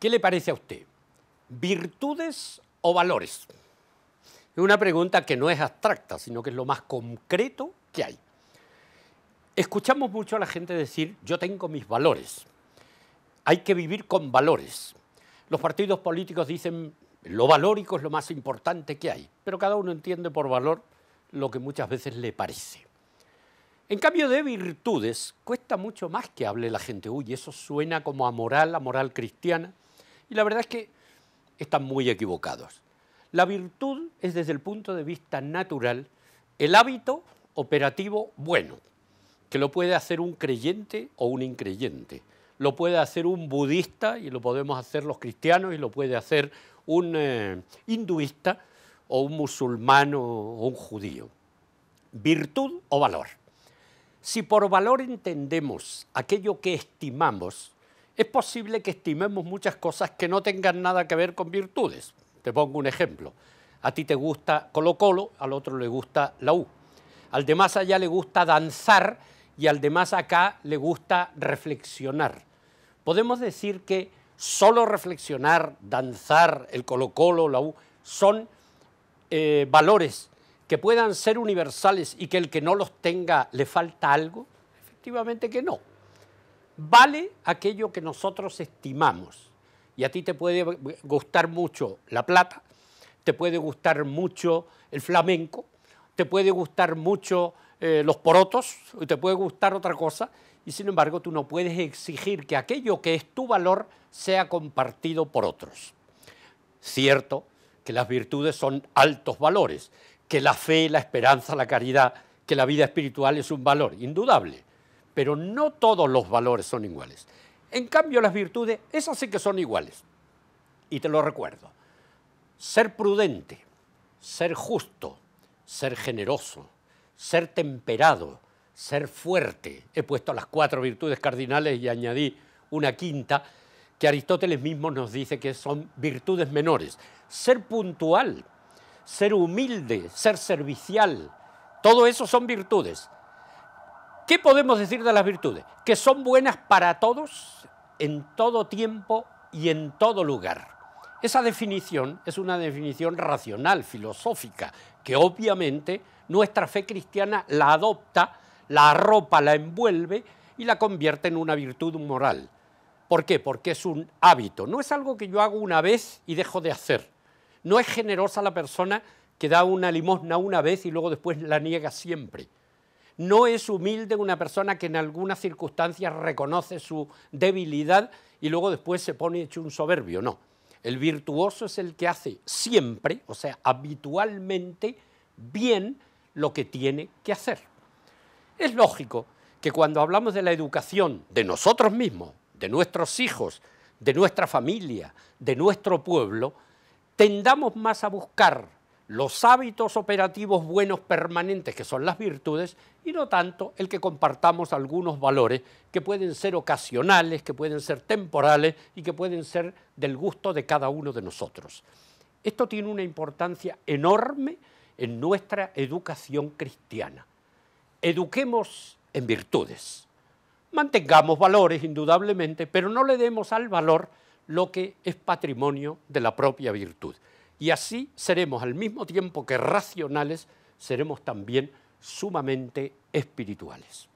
¿Qué le parece a usted? ¿Virtudes o valores? Es una pregunta que no es abstracta, sino que es lo más concreto que hay. Escuchamos mucho a la gente decir, yo tengo mis valores. Hay que vivir con valores. Los partidos políticos dicen, lo valórico es lo más importante que hay, pero cada uno entiende por valor lo que muchas veces le parece. En cambio de virtudes, cuesta mucho más que hable la gente, uy, eso suena como a moral, a moral cristiana. Y la verdad es que están muy equivocados. La virtud es desde el punto de vista natural el hábito operativo bueno, que lo puede hacer un creyente o un increyente, lo puede hacer un budista y lo podemos hacer los cristianos y lo puede hacer un eh, hinduista o un musulmán o un judío. Virtud o valor. Si por valor entendemos aquello que estimamos, es posible que estimemos muchas cosas que no tengan nada que ver con virtudes. Te pongo un ejemplo. A ti te gusta Colo Colo, al otro le gusta la U. Al de más allá le gusta danzar y al de más acá le gusta reflexionar. Podemos decir que solo reflexionar, danzar, el Colo Colo, la U, son eh, valores que puedan ser universales y que el que no los tenga le falta algo. Efectivamente que no vale aquello que nosotros estimamos. Y a ti te puede gustar mucho la plata, te puede gustar mucho el flamenco, te puede gustar mucho eh, los porotos, te puede gustar otra cosa, y sin embargo tú no puedes exigir que aquello que es tu valor sea compartido por otros. Cierto que las virtudes son altos valores, que la fe, la esperanza, la caridad, que la vida espiritual es un valor indudable, pero no todos los valores son iguales. En cambio, las virtudes, esas sí que son iguales. Y te lo recuerdo. Ser prudente, ser justo, ser generoso, ser temperado, ser fuerte. He puesto las cuatro virtudes cardinales y añadí una quinta que Aristóteles mismo nos dice que son virtudes menores. Ser puntual, ser humilde, ser servicial, todo eso son virtudes. ¿Qué podemos decir de las virtudes? Que son buenas para todos, en todo tiempo y en todo lugar. Esa definición es una definición racional, filosófica, que obviamente nuestra fe cristiana la adopta, la arropa, la envuelve y la convierte en una virtud moral. ¿Por qué? Porque es un hábito, no es algo que yo hago una vez y dejo de hacer. No es generosa la persona que da una limosna una vez y luego después la niega siempre. No es humilde una persona que en algunas circunstancias reconoce su debilidad y luego después se pone hecho un soberbio, no. El virtuoso es el que hace siempre, o sea, habitualmente, bien lo que tiene que hacer. Es lógico que cuando hablamos de la educación de nosotros mismos, de nuestros hijos, de nuestra familia, de nuestro pueblo, tendamos más a buscar los hábitos operativos buenos permanentes, que son las virtudes, y no tanto el que compartamos algunos valores que pueden ser ocasionales, que pueden ser temporales y que pueden ser del gusto de cada uno de nosotros. Esto tiene una importancia enorme en nuestra educación cristiana. Eduquemos en virtudes. Mantengamos valores, indudablemente, pero no le demos al valor lo que es patrimonio de la propia virtud y así seremos al mismo tiempo que racionales, seremos también sumamente espirituales.